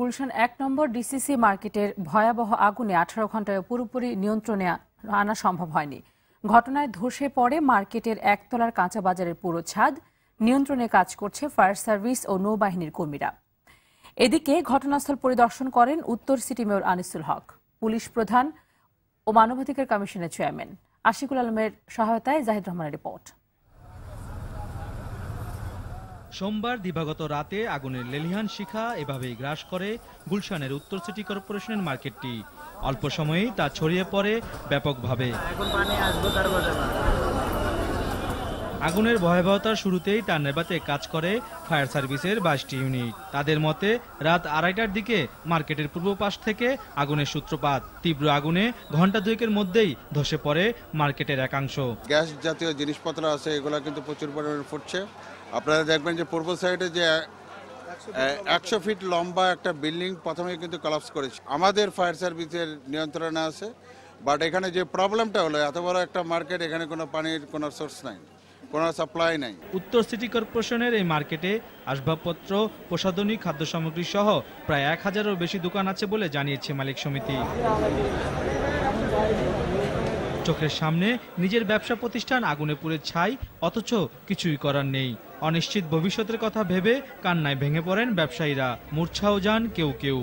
গুলশান এক নম্বর ডিসিসি মার্কেটের ভয়াবহ আগুনে আঠারো ঘন্টায় পুরোপুরি নিয়ন্ত্রণে আনা সম্ভব হয়নি ঘটনায় ধসে পড়ে মার্কেটের একতলার কাঁচা বাজারের পুরো ছাদ নিয়ন্ত্রণে কাজ করছে ফায়ার সার্ভিস ও নৌবাহিনীর কর্মীরা এদিকে ঘটনাস্থল পরিদর্শন করেন উত্তর city mayor Anisul Haque police প্রধান ও মানবাধিকার কমিশনের চেয়ারম্যান আশিকুল আলমের সহায়তায় জাহিদ রহমানের রিপোর্ট সোমবার দিবাগত রাতে আগুনের লেলিহান শিখা এভাবেই গ্রাস করে গুলশানের উত্তর সিটি কর্পোরেশনের মার্কেটটি অল্প সময়েই তা ছড়িয়ে পড়ে ব্যাপকভাবে আগুনের ভয়াবহতার শুরুতেই তার নেবাতে কাজ করে ফায়ার সার্ভিসের বাইশটি ইউনিট তাদের মতে রাত আড়াইটার দিকে মার্কেটের পূর্ব পাশ থেকে আগুনের সূত্রপাত তীব্র আগুনে ঘন্টা দুয়েকের মধ্যেই ধসে পড়ে মার্কেটের একাংশ গ্যাস জাতীয় জিনিসপত্র আছে এগুলো কিন্তু প্রচুর পরিমাণে ফুটছে আপনারা দেখবেন যে পূর্ব সাইডে যে একশো ফিট লম্বা একটা বিল্ডিং প্রথমে কিন্তু কলাপস করেছে আমাদের ফায়ার সার্ভিসের নিয়ন্ত্রণে আছে বাট এখানে যে প্রবলেমটা হলো এত বড় একটা মার্কেট এখানে কোনো পানির কোনো সোর্স নাই কোনো সাপ্লাই নাই উত্তর সিটি কর্পোরেশনের এই মার্কেটে আসবাবপত্র প্রসাধনী খাদ্য সামগ্রী সহ প্রায় এক হাজারের বেশি দোকান আছে বলে জানিয়েছে মালিক সমিতি চোখের সামনে নিজের ব্যবসা প্রতিষ্ঠান আগুনে পুড়ে ছাই অথচ কিছুই করার নেই অনিশ্চিত ভবিষ্যতের কথা ভেবে কান্নায় ভেঙে পড়েন ব্যবসায়ীরা মূর্ছাও যান কেউ কেউ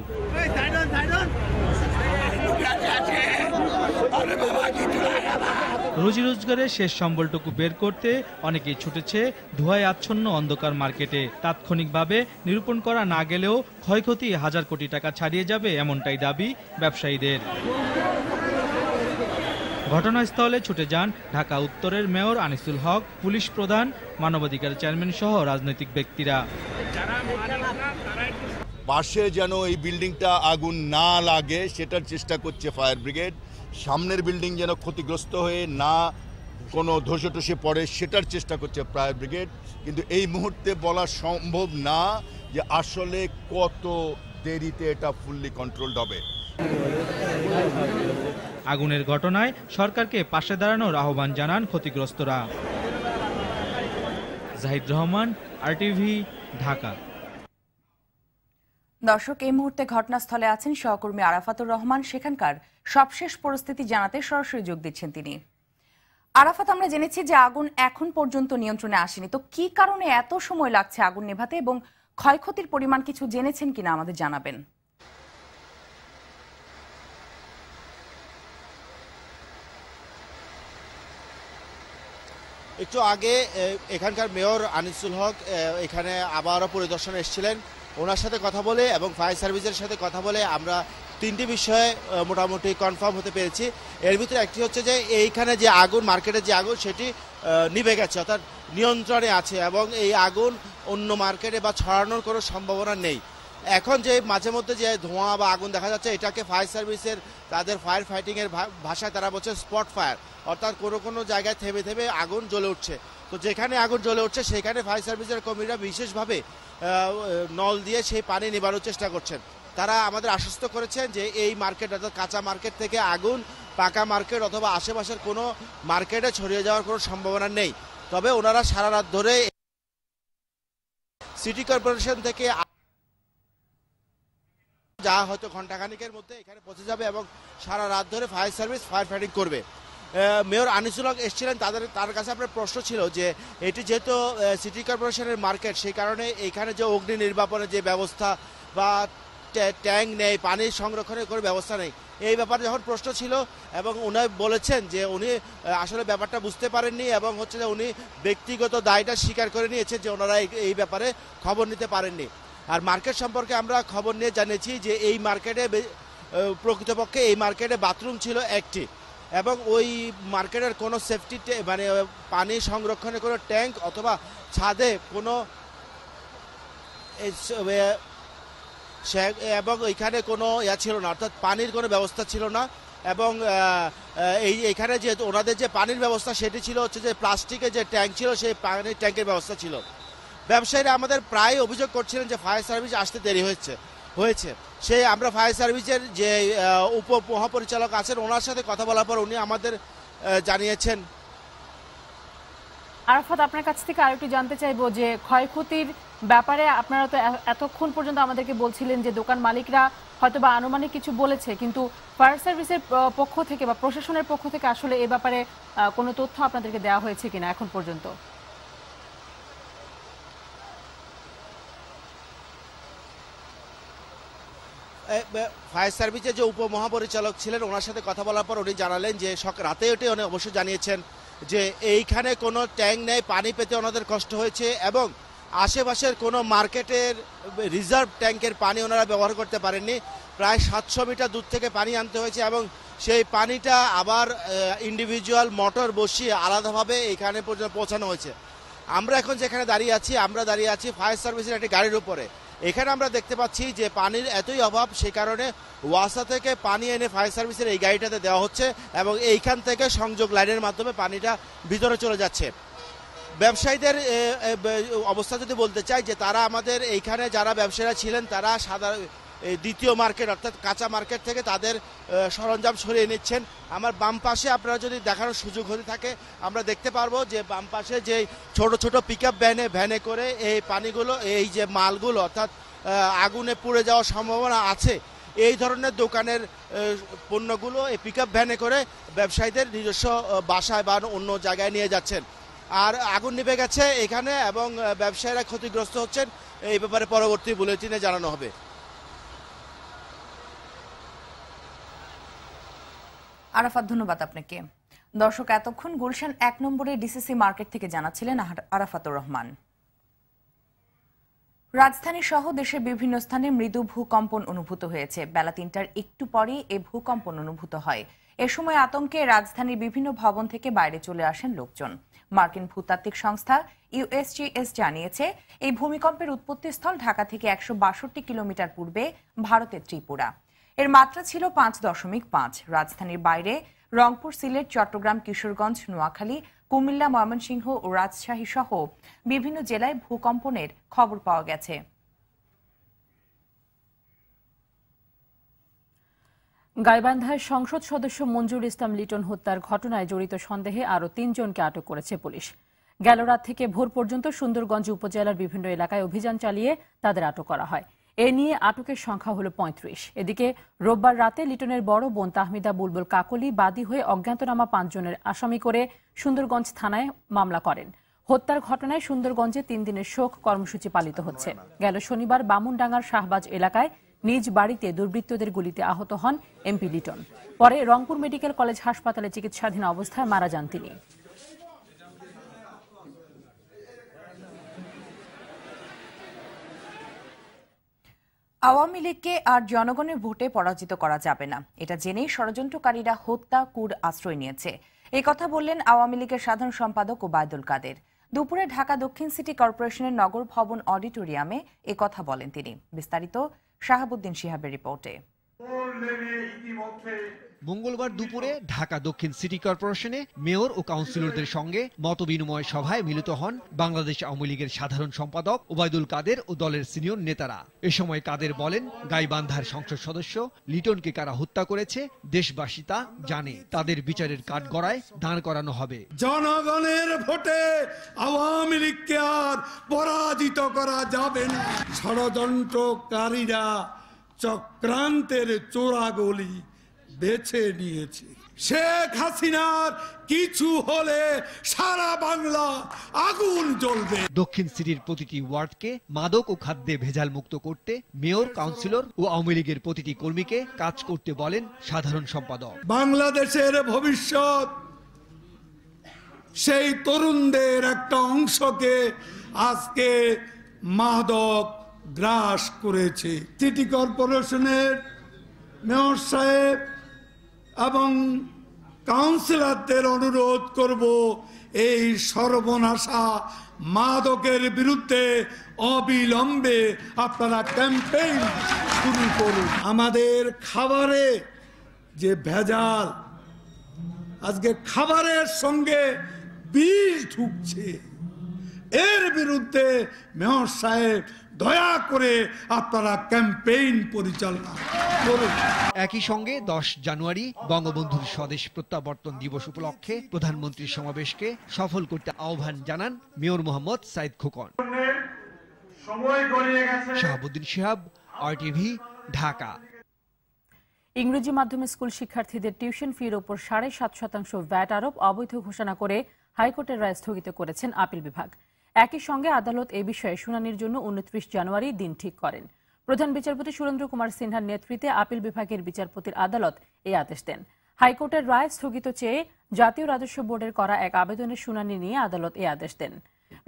রুজি রোজগারের শেষ সম্বলটুকু বের করতে অনেকেই ছুটেছে ধোঁয়ায় আচ্ছন্ন অন্ধকার মার্কেটে তাৎক্ষণিকভাবে নিরূপণ করা না গেলেও ক্ষয়ক্ষতি হাজার কোটি টাকা ছাড়িয়ে যাবে এমনটাই দাবি ব্যবসায়ীদের ঘটনাস্থলে ছুটে যান ঢাকা উত্তরের মেয়র আনিসুল হক পুলিশ প্রধান মানবাধিকার চেয়ারম্যান সহ রাজনৈতিক ব্যক্তিরা পাশে যেন এই বিল্ডিংটা আগুন না লাগে সেটার চেষ্টা করছে ফায়ার ব্রিগেড সামনের বিল্ডিং যেন ক্ষতিগ্রস্ত হয়ে না কোনো ধসে টসে পড়ে সেটার চেষ্টা করছে ফায়ার ব্রিগেড কিন্তু এই মুহূর্তে বলা সম্ভব না যে আসলে কত দেরিতে এটা ফুললি কন্ট্রোলড হবে আগুনের ঘটনায় সরকারকে পাশে দাঁড়ানোর আহ্বান জানান ক্ষতিগ্রস্তরা জাহিদ রহমান আরটিভি ঢাকা দর্শক এই মুহূর্তে ঘটনাস্থলে আছেন সহকর্মী আরাফাতুর রহমান সেখানকার সবশেষ পরিস্থিতি জানাতে সরাসরি যোগ দিচ্ছেন তিনি আরাফাত আমরা জেনেছি যে আগুন এখন পর্যন্ত নিয়ন্ত্রণে আসেনি তো কি কারণে এত সময় লাগছে আগুন নেভাতে এবং ক্ষয়ক্ষতির পরিমাণ কিছু জেনেছেন কিনা আমাদের জানাবেন একটু আগে এখানকার মেয়র আনিসুল হক এখানে আবারও পরিদর্শনে এসেছিলেন ওনার সাথে কথা বলে এবং ফায়ার সার্ভিসের সাথে কথা বলে আমরা তিনটি বিষয়ে মোটামুটি কনফার্ম হতে পেরেছি এর ভিতরে একটি হচ্ছে যে এইখানে যে আগুন মার্কেটে যে আগুন সেটি নিভে গেছে অর্থাৎ নিয়ন্ত্রণে আছে এবং এই আগুন অন্য মার্কেটে বা ছড়ানোর কোনো সম্ভাবনা নেই এখন যে মাঝে মধ্যে যে ধোঁয়া বা আগুন দেখা যাচ্ছে এটাকে ফায়ার সার্ভিসের তাদের ফায়ার ফাইটিংয়ের ভাষায় তারা বলছে স্পট ফায়ার অর্থাৎ কোনো কোনো জায়গায় থেমে থেমে আগুন জ্বলে উঠছে তো যেখানে আগুন জ্বলে উঠছে সেখানে ফায়ার সার্ভিসের কর্মীরা বিশেষভাবে নল দিয়ে সেই পানি নেবারও চেষ্টা করছেন তারা আমাদের আশ্বস্ত করেছেন যে এই মার্কেট অর্থাৎ কাঁচা মার্কেট থেকে আগুন পাকা মার্কেট অথবা আশেপাশের কোনো মার্কেটে ছড়িয়ে যাওয়ার কোনো সম্ভাবনা নেই তবে ওনারা সারা রাত ধরে সিটি কর্পোরেশন থেকে যা হয়তো ঘণ্টাখানিকের মধ্যে এখানে পৌঁছে যাবে এবং সারা রাত ধরে ফায়ার সার্ভিস ফায়ার ফাইটিং করবে মেয়র আনিসুল হক এসেছিলেন তাদের তার কাছে আপনার প্রশ্ন ছিল যে এটি যেহেতু সিটি কর্পোরেশনের মার্কেট সেই কারণে এখানে যে অগ্নি নির্বাপনের যে ব্যবস্থা বা ট্যাঙ্ক নেই পানির সংরক্ষণের কোনো ব্যবস্থা নেই এই ব্যাপারে যখন প্রশ্ন ছিল এবং উনি বলেছেন যে উনি আসলে ব্যাপারটা বুঝতে পারেননি এবং হচ্ছে যে উনি ব্যক্তিগত দায়টা স্বীকার করে নিয়েছেন যে ওনারা এই ব্যাপারে খবর নিতে পারেননি আর মার্কেট সম্পর্কে আমরা খবর নিয়ে জানেছি যে এই মার্কেটে প্রকৃতপক্ষে এই মার্কেটে বাথরুম ছিল একটি এবং ওই মার্কেটের কোনো সেফটি মানে পানি সংরক্ষণের কোনো ট্যাঙ্ক অথবা ছাদে কোনো এবং এখানে কোনো ইয়া ছিল না অর্থাৎ পানির কোনো ব্যবস্থা ছিল না এবং এই এখানে যে ওনাদের যে পানির ব্যবস্থা সেটি ছিল হচ্ছে যে প্লাস্টিকের যে ট্যাঙ্ক ছিল সেই পানির ট্যাঙ্কের ব্যবস্থা ছিল ব্যবসায়ীরা আমাদের প্রায় অভিযোগ করছিলেন যে ফায়ার সার্ভিস আসতে দেরি হয়েছে হয়েছে সেই আমরা ফায়ার সার্ভিসের যে উপ মহাপরিচালক আছেন ওনার সাথে কথা বলার পর উনি আমাদের জানিয়েছেন আরাফাত আপনার কাছ থেকে আরেকটু জানতে চাইবো যে ক্ষয়ক্ষতির ব্যাপারে আপনারা তো এতক্ষণ পর্যন্ত আমাদেরকে বলছিলেন যে দোকান মালিকরা হয়তো বা আনুমানিক কিছু বলেছে কিন্তু ফায়ার সার্ভিসের পক্ষ থেকে বা প্রশাসনের পক্ষ থেকে আসলে এ ব্যাপারে কোনো তথ্য আপনাদেরকে দেওয়া হয়েছে কিনা এখন পর্যন্ত ফায়ার সার্ভিসের যে উপমহাপরিচালক ছিলেন ওনার সাথে কথা বলার পর উনি জানালেন যে সক রাতে ওটি উনি অবশ্য জানিয়েছেন যে এইখানে কোনো ট্যাঙ্ক নেই পানি পেতে ওনাদের কষ্ট হয়েছে এবং আশেপাশের কোনো মার্কেটের রিজার্ভ ট্যাঙ্কের পানি ওনারা ব্যবহার করতে পারেননি প্রায় সাতশো মিটার দূর থেকে পানি আনতে হয়েছে এবং সেই পানিটা আবার ইন্ডিভিজুয়াল মোটর বসিয়ে আলাদাভাবে এখানে পর্যন্ত পৌঁছানো হয়েছে আমরা এখন যেখানে দাঁড়িয়ে আছি আমরা দাঁড়িয়ে আছি ফায়ার সার্ভিসের একটি গাড়ির উপরে এখানে আমরা দেখতে পাচ্ছি যে পানির এতই অভাব সে কারণে ওয়াসা থেকে পানি এনে ফায়ার সার্ভিসের এই গাড়িটাতে দেওয়া হচ্ছে এবং এইখান থেকে সংযোগ লাইনের মাধ্যমে পানিটা ভিতরে চলে যাচ্ছে ব্যবসায়ীদের অবস্থা যদি বলতে চাই যে তারা আমাদের এইখানে যারা ব্যবসায়ীরা ছিলেন তারা সাধারণ দ্বিতীয় মার্কেট অর্থাৎ কাঁচা মার্কেট থেকে তাদের সরঞ্জাম সরিয়ে নিচ্ছেন আমার বাম পাশে আপনারা যদি দেখানোর সুযোগ হতে থাকে আমরা দেখতে পারবো যে বাম পাশে যে ছোট ছোট পিক আপ ভ্যানে ভ্যানে করে এই পানিগুলো এই যে মালগুলো অর্থাৎ আগুনে পুড়ে যাওয়ার সম্ভাবনা আছে এই ধরনের দোকানের পণ্যগুলো এই পিক ভ্যানে করে ব্যবসায়ীদের নিজস্ব বাসায় বা অন্য জায়গায় নিয়ে যাচ্ছেন আর আগুন নিভে গেছে এখানে এবং ব্যবসায়ীরা ক্ষতিগ্রস্ত হচ্ছেন এই ব্যাপারে পরবর্তী বুলেটিনে জানানো হবে আরাফাত ধন্যবাদ আপনাকে দর্শক এতক্ষণ গুলশান এক নম্বরে ডিসিসি মার্কেট থেকে জানাচ্ছিলেন আরাফাতুর রহমান রাজধানী সহ দেশের বিভিন্ন স্থানে মৃদু ভূকম্পন অনুভূত হয়েছে বেলা তিনটার একটু পরেই এ ভূকম্পন অনুভূত হয় এ সময় আতঙ্কে রাজধানীর বিভিন্ন ভবন থেকে বাইরে চলে আসেন লোকজন মার্কিন ভূতাত্ত্বিক সংস্থা ইউএসজিএস জানিয়েছে এই ভূমিকম্পের উৎপত্তিস্থল ঢাকা থেকে একশো কিলোমিটার পূর্বে ভারতের ত্রিপুরা এর মাত্রা ছিল পাঁচ দশমিক পাঁচ রাজধানীর বাইরে রংপুর সিলেট চট্টগ্রাম কিশোরগঞ্জ নোয়াখালী কুমিল্লা ময়মনসিংহ ও রাজশাহী সহ বিভিন্ন জেলায় ভূকম্পনের খবর পাওয়া গেছে গাইবান্ধায় সংসদ সদস্য মঞ্জুর ইসলাম লিটন হত্যার ঘটনায় জড়িত সন্দেহে আরও তিনজনকে আটক করেছে পুলিশ গেল রাত থেকে ভোর পর্যন্ত সুন্দরগঞ্জ উপজেলার বিভিন্ন এলাকায় অভিযান চালিয়ে তাদের আটক করা হয় এ নিয়ে আটকের সংখ্যা হল পঁয়ত্রিশ এদিকে রোববার রাতে লিটনের বড় বোন তাহমিদা বুলবুল কাকলি বাদী হয়ে অজ্ঞাতনামা পাঁচজনের আসামি করে সুন্দরগঞ্জ থানায় মামলা করেন হত্যার ঘটনায় সুন্দরগঞ্জে তিন দিনের শোক কর্মসূচি পালিত হচ্ছে গেল শনিবার বামুনডাঙ্গার শাহবাজ এলাকায় নিজ বাড়িতে দুর্বৃত্তদের গুলিতে আহত হন এমপি লিটন পরে রংপুর মেডিকেল কলেজ হাসপাতালে চিকিৎসাধীন অবস্থায় মারা যান তিনি আওয়ামী লীগকে আর জনগণের ভোটে পরাজিত করা যাবে না এটা জেনেই ষড়যন্ত্রকারীরা হত্যা কুর আশ্রয় নিয়েছে এ কথা বললেন আওয়ামী লীগের সাধারণ সম্পাদক ওবায়দুল কাদের দুপুরে ঢাকা দক্ষিণ সিটি কর্পোরেশনের নগর ভবন অডিটোরিয়ামে এ কথা বলেন তিনি বিস্তারিত শাহাবুদ্দিন শিহাবের রিপোর্টে মঙ্গলবার দুপুরে ঢাকা দক্ষিণ সিটি কর্পোরেশনে মেয়র ও কাউন্সিলরদের সঙ্গে মত বিনিময় সভায় মিলিত হন বাংলাদেশ আওয়ামী লীগের সাধারণ সম্পাদক ওবায়দুল কাদের ও দলের সিনিয়র নেতারা এ সময় কাদের বলেন গাইবান্ধার সংসদ সদস্য লিটনকে কারা হত্যা করেছে দেশবাসী তা জানে তাদের বিচারের কাঠ গড়ায় দাঁড় করানো হবে জনগণের ভোটে আওয়ামী লীগকে আর পরাজিত করা যাবে না ষড়যন্ত্রকারীরা চক্রান্তের চোরাগলি বেছে নিয়েছে শেখ হাসিনার কিছু হলে সারা বাংলা আগুন জ্বলবে দক্ষিণ সিটির প্রতিটি ওয়ার্ডকে মাদক ও খাদ্যে ভেজাল মুক্ত করতে মেয়র কাউন্সিলর ও আওয়ামী লীগের প্রতিটি কর্মীকে কাজ করতে বলেন সাধারণ সম্পাদক বাংলাদেশের ভবিষ্যৎ সেই তরুণদের একটা অংশকে আজকে মাদক গ্রাস করেছে সিটি কর্পোরেশনের মেয়র সাহেব এবং কাউন্সিলারদের অনুরোধ করব এই সর্বনাশা মাদকের বিরুদ্ধে অবিলম্বে আপনারা ক্যাম্পেইন শুরু করুন আমাদের খাবারে যে ভেজাল আজকে খাবারের সঙ্গে বিষ ঢুকছে এর বিরুদ্ধে মেয়র সাহেব দয়া করে আপনারা ক্যাম্পেইন পরিচালনা করুন একই সঙ্গে দশ জানুয়ারি বঙ্গবন্ধুর স্বদেশ প্রত্যাবর্তন দিবস উপলক্ষে প্রধানমন্ত্রীর সমাবেশকে সফল করতে আহ্বান জানান mayor Mohammad Sayeed Khokon Shahabuddin Shihab R TV Dhaka ইংরেজি মাধ্যমে স্কুল শিক্ষার্থীদের টিউশন ফির ওপর সাড়ে সাত শতাংশ ভ্যাট আরোপ অবৈধ ঘোষণা করে হাইকোর্টের রায় স্থগিত করেছেন আপিল বিভাগ একই সঙ্গে আদালত এ বিষয়ে শুনানির জন্য উনত্রিশ জানুয়ারি দিন ঠিক করেন প্রধান বিচারপতি সুরেন্দ্র কুমার সিনহার নেতৃত্বে আপিল বিভাগের বিচারপতির আদালত এই আদেশ দেন হাইকোর্টের রায় স্থগিত চেয়ে জাতীয় রাজস্ব বোর্ডের করা এক আবেদনের শুনানি নিয়ে আদালত এই আদেশ দেন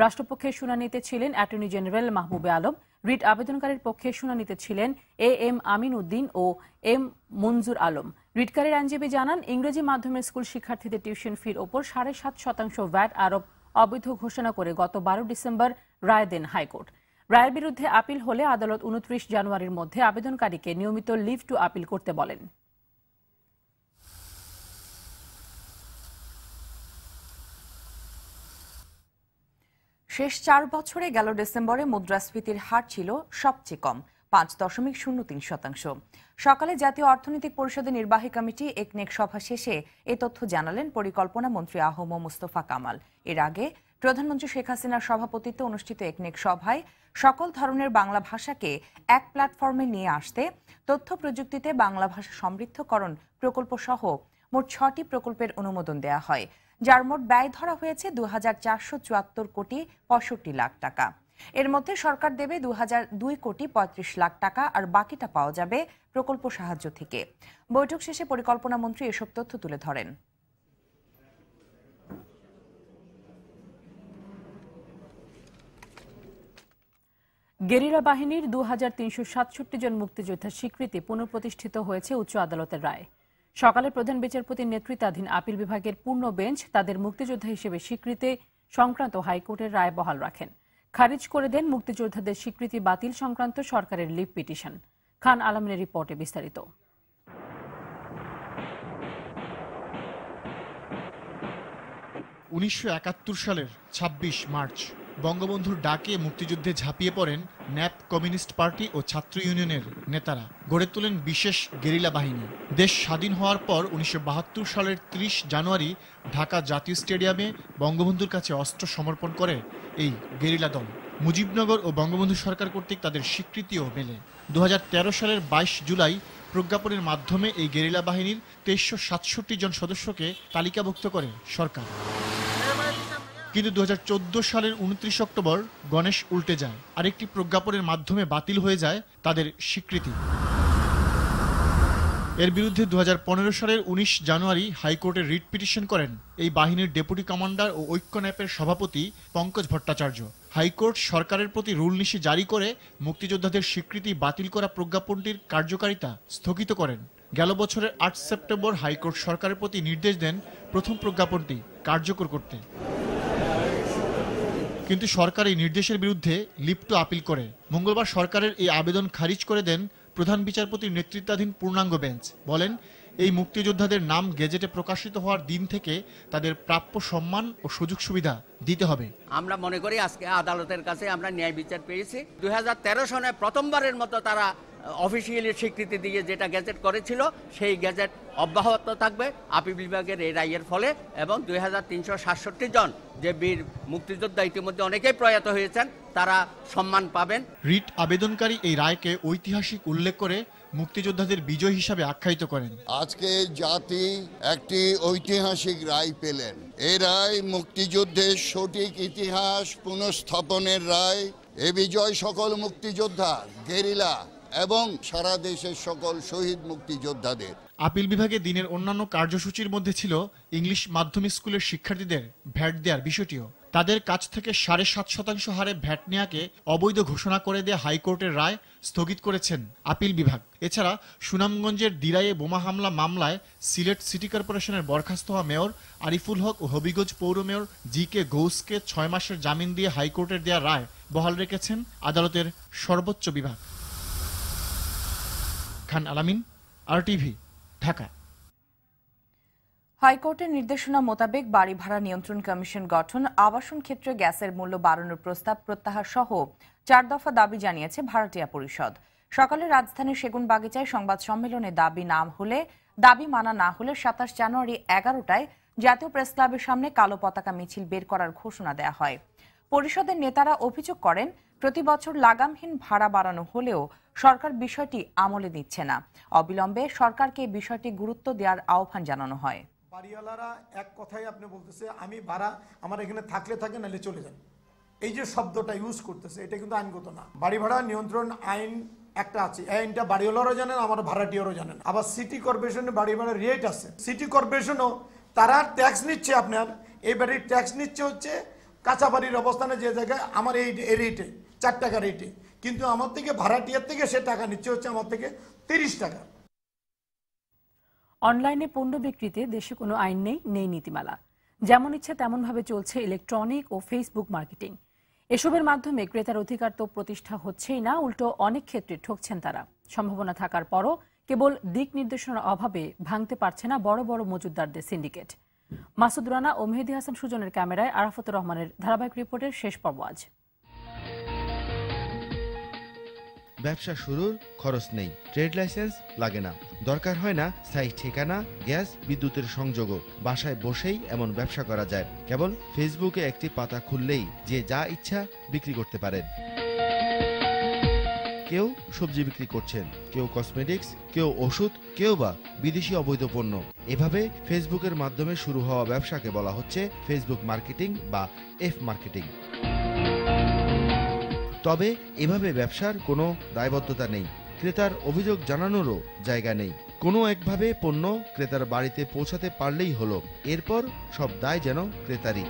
রাষ্ট্রপক্ষের শুনানিতে ছিলেন attorney general Mahbubey Alam writ আবেদনকারীর পক্ষে শুনানিতে ছিলেন এ এম আমিন উদ্দিন ও এম মঞ্জুর আলম রিটকারীর আইনজীবী জানান ইংরেজি মাধ্যমের স্কুল শিক্ষার্থীদের টিউশন ফির ওপর সাড়ে সাত শতাংশ ভ্যাট আরোপ অবৈধ ঘোষণা করে গত বারো ডিসেম্বর রায় দেন হাইকোর্ট রায়ের বিরুদ্ধে আপিল হলে আদালত উনত্রিশ জানুয়ারির মধ্যে আবেদনকারীকে নিয়মিত লিভ টু আপিল করতে বলেন শেষ চার বছরে গেল ডিসেম্বরে মুদ্রাস্ফীতির হার ছিল সবচেয়ে কম পাঁচ দশমিক শূন্য তিন শতাংশ সকালে জাতীয় অর্থনৈতিক পরিষদের নির্বাহী কমিটি একনেক সভা শেষে এ তথ্য জানালেন পরিকল্পনা মন্ত্রী আহম মুস্তফা কামাল এর আগে প্রধানমন্ত্রী শেখ হাসিনার সভাপতিত্বে অনুষ্ঠিত একনেক সভায় সকল ধরনের বাংলা ভাষাকে এক প্ল্যাটফর্মে নিয়ে আসতে তথ্য প্রযুক্তিতে বাংলা ভাষা সমৃদ্ধকরণ প্রকল্প সহ মোট ছটি প্রকল্পের অনুমোদন দেয়া হয় যার মোট ব্যয় ধরা হয়েছে দু কোটি পঁয়ষট্টি লাখ টাকা এর মধ্যে সরকার দেবে দু দুই কোটি পঁয়ত্রিশ লাখ টাকা আর বাকিটা পাওয়া যাবে প্রকল্প সাহায্য থেকে বৈঠক শেষে পরিকল্পনা মন্ত্রী এসব তথ্য তুলে ধরেন গেরিলা বাহিনীর দু জন মুক্তিযোদ্ধার স্বীকৃতি পুনঃপ্রতিষ্ঠিত হয়েছে উচ্চ আদালতের রায় সকালে প্রধান বিচারপতির নেতৃত্বাধীন আপিল বিভাগের পূর্ণ বেঞ্চ তাদের মুক্তিযোদ্ধা হিসেবে স্বীকৃতি সংক্রান্ত হাইকোর্টের রায় বহাল রাখেন খারিজ করে দেন মুক্তিযোদ্ধাদের স্বীকৃতি বাতিল সংক্রান্ত সরকারের লিভ পিটিশন খান আলমের রিপোর্টে বিস্তারিত উনিশশো সালের ২৬ মার্চ বঙ্গবন্ধুর ডাকে মুক্তিযুদ্ধে ঝাঁপিয়ে পড়েন ন্যাপ কমিউনিস্ট পার্টি ও ছাত্র ইউনিয়নের নেতারা গড়ে তোলেন বিশেষ গেরিলা বাহিনী দেশ স্বাধীন হওয়ার পর উনিশশো সালের ৩০ জানুয়ারি ঢাকা জাতীয় স্টেডিয়ামে বঙ্গবন্ধুর কাছে অস্ত্র সমর্পণ করে এই গেরিলা দল মুজিবনগর ও বঙ্গবন্ধু সরকার কর্তৃক তাদের স্বীকৃতিও মেলে দু সালের ২২ জুলাই প্রজ্ঞাপনের মাধ্যমে এই গেরিলা বাহিনীর তেইশশো জন সদস্যকে তালিকাভুক্ত করে সরকার কিন্তু দু সালের উনত্রিশ অক্টোবর গণেশ উল্টে যায় আরেকটি প্রজ্ঞাপনের মাধ্যমে বাতিল হয়ে যায় তাদের স্বীকৃতি এর বিরুদ্ধে দু সালের উনিশ জানুয়ারি হাইকোর্টে রিট পিটিশন করেন এই বাহিনীর ডেপুটি কমান্ডার ও ঐক্য ন্যাপের সভাপতি পঙ্কজ ভট্টাচার্য হাইকোর্ট সরকারের প্রতি রুলনিশি জারি করে মুক্তিযোদ্ধাদের স্বীকৃতি বাতিল করা প্রজ্ঞাপনটির কার্যকারিতা স্থগিত করেন গেল বছরের আট সেপ্টেম্বর হাইকোর্ট সরকারের প্রতি নির্দেশ দেন প্রথম প্রজ্ঞাপনটি কার্যকর করতে কিন্তু সরকার এই নির্দেশের বিরুদ্ধে লিপ্ত আপিল করে মঙ্গলবার সরকারের এই আবেদন খারিজ করে দেন প্রধান বিচারপতির নেতৃত্বাধীন পূর্ণাঙ্গ বেঞ্চ বলেন এই মুক্তিযোদ্ধাদের নাম গেজেটে প্রকাশিত হওয়ার দিন থেকে তাদের প্রাপ্য সম্মান ও সুযোগ সুবিধা দিতে হবে আমরা মনে করি আজকে আদালতের কাছে আমরা ন্যায় বিচার পেয়েছি দুই সনে প্রথমবারের মতো তারা অফিসিয়ালি স্বীকৃতি দিয়ে যেটা গ্যাজেট করেছিল সেই গ্যাজেট অব্যাহত থাকবে আপিল বিভাগের এই রায়ের ফলে এবং দুই জন যে বীর মুক্তিযোদ্ধা ইতিমধ্যে অনেকেই প্রয়াত হয়েছেন তারা সম্মান পাবেন রিট আবেদনকারী এই রায়কে ঐতিহাসিক উল্লেখ করে মুক্তিযোদ্ধাদের বিজয় হিসাবে আখ্যায়িত করেন আজকে জাতি একটি ঐতিহাসিক রায় পেলেন এ রায় মুক্তিযুদ্ধের সঠিক ইতিহাস পুনঃস্থাপনের রায় এ বিজয় সকল মুক্তিযোদ্ধা গেরিলা এবং সারা দেশের সকল শহীদ মুক্তিযোদ্ধাদের আপিল বিভাগে দিনের অন্যান্য কার্যসূচির মধ্যে ছিল ইংলিশ মাধ্যম স্কুলের শিক্ষার্থীদের ভ্যাট দেওয়ার বিষয়টিও তাদের কাছ থেকে সাড়ে সাত শতাংশ হারে ভ্যাট নেয়াকে অবৈধ ঘোষণা করে দেয়া হাইকোর্টের রায় স্থগিত করেছেন আপিল বিভাগ এছাড়া সুনামগঞ্জের দিরাইয়ে বোমা হামলা মামলায় সিলেট সিটি কর্পোরেশনের বরখাস্ত হওয়া মেয়র আরিফুল হক ও হবিগঞ্জ পৌর মেয়র জি কে ঘোষকে ছয় মাসের জামিন দিয়ে হাইকোর্টের দেয়া রায় বহাল রেখেছেন আদালতের সর্বোচ্চ বিভাগ খান আলামিন আরটিভি ঢাকা হাইকোর্টের নির্দেশনা মোতাবেক বাড়ি ভাড়া নিয়ন্ত্রণ কমিশন গঠন আবাসন ক্ষেত্রে গ্যাসের মূল্য বাড়ানোর প্রস্তাব প্রত্যাহার সহ চার দফা দাবি জানিয়েছে ভাড়াটিয়া পরিষদ সকালে রাজধানীর সেগুনবাগিচায় সংবাদ সম্মেলনে দাবি না হলে দাবি মানা না হলে সাতাশ জানুয়ারি এগারোটায় জাতীয় প্রেস ক্লাবের সামনে কালো পতাকা মিছিল বের করার ঘোষণা দেয়া হয় পরিষদের নেতারা অভিযোগ করেন প্রতি বছর লাগামহীন ভাড়া বাড়ানো হলেও সরকার বিষয়টি আমলে নিচ্ছে না অবিলম্বে সরকারকে বিষয়টি গুরুত্ব দেওয়ার আহ্বান জানানো হয় বাড়িওয়ালারা এক কথাই আপনি বলতেছে আমি ভাড়া আমার এখানে থাকলে থাকে নাহলে চলে যান এই যে শব্দটা ইউজ করতেছে এটা কিন্তু আইনগত না বাড়ি ভাড়া নিয়ন্ত্রণ আইন একটা আছে এই আইনটা বাড়িওয়ালারও জানেন আমার ভাড়াটিয়ারও জানেন আবার সিটি কর্পোরেশনে বাড়ি ভাড়া রেট আছে সিটি কর্পোরেশনও তারা ট্যাক্স নিচ্ছে আপনার এই বাড়ির ট্যাক্স নিচ্ছে হচ্ছে কাঁচা বাড়ির অবস্থানে যে জায়গায় আমার এই রেটে চার টাকা রেটে কিন্তু আমার থেকে ভাড়াটিয়ার থেকে সে টাকা নিচ্ছে হচ্ছে আমার থেকে তিরিশ টাকা অনলাইনে পণ্য বিক্রিতে দেশে কোনো আইন নেই নেই নীতিমালা যেমন ইচ্ছে তেমনভাবে চলছে ইলেকট্রনিক ও ফেসবুক মার্কেটিং এসবের মাধ্যমে ক্রেতার অধিকার তো প্রতিষ্ঠা হচ্ছেই না উল্টো অনেক ক্ষেত্রে ঠকছেন তারা সম্ভাবনা থাকার পরও কেবল দিক নির্দেশনার অভাবে ভাঙতে পারছে না বড় বড় মজুদারদের সিন্ডিকেট মাসুদ রানা ও মেহেদি হাসান সুজনের ক্যামেরায় আরাফত রহমানের ধারাবাহিক রিপোর্টের শেষ পর্ব আজ ব্যবসা শুরুর খরচ নেই ট্রেড লাইসেন্স লাগে না দরকার হয় না স্থায়ী ঠিকানা গ্যাস বিদ্যুতের সংযোগও বাসায় বসেই এমন ব্যবসা করা যায় কেবল ফেসবুকে একটি পাতা খুললেই যে যা ইচ্ছা বিক্রি করতে পারেন কেউ সবজি বিক্রি করছেন কেউ কসমেটিক্স কেউ ওষুধ কেউ বা বিদেশি অবৈধ পণ্য এভাবে ফেসবুকের মাধ্যমে শুরু হওয়া ব্যবসাকে বলা হচ্ছে ফেসবুক মার্কেটিং বা এফ মার্কেটিং তবে এভাবে ব্যবসার কোনো দায়বদ্ধতা নেই ক্রেতার অভিযোগ জানানোরও জায়গা নেই কোনো একভাবে পণ্য ক্রেতার বাড়িতে পৌঁছাতে পারলেই হলো এরপর সব দায় যেন ক্রেতারই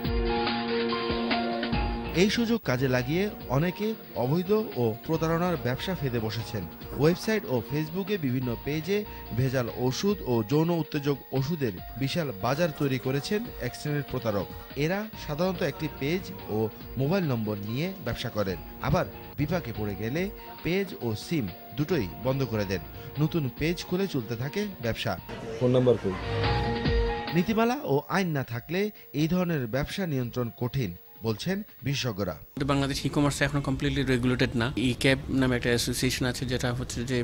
এই সুযোগ কাজে লাগিয়ে অনেকে অবৈধ ও প্রতারণার ব্যবসা ফেঁদে বসেছেন ওয়েবসাইট ও ফেসবুকে বিভিন্ন পেজে ভেজাল ওষুধ ও যৌন উত্তেজক ওষুধের বিশাল বাজার তৈরি করেছেন এক প্রতারক এরা সাধারণত একটি পেজ ও মোবাইল নম্বর নিয়ে ব্যবসা করেন আবার বিপাকে পড়ে গেলে পেজ ও সিম দুটোই বন্ধ করে দেন নতুন পেজ খুলে চলতে থাকে ব্যবসা ফোন নম্বর নীতিমালা ও আইন না থাকলে এই ধরনের ব্যবসা নিয়ন্ত্রণ কঠিন বলছেন বিশেষজ্ঞরা বাংলাদেশ ই কমার্স এখন কমপ্লিটলি রেগুলেটেড না ই ক্যাব নামে একটা অ্যাসোসিয়েশন আছে যেটা হচ্ছে যে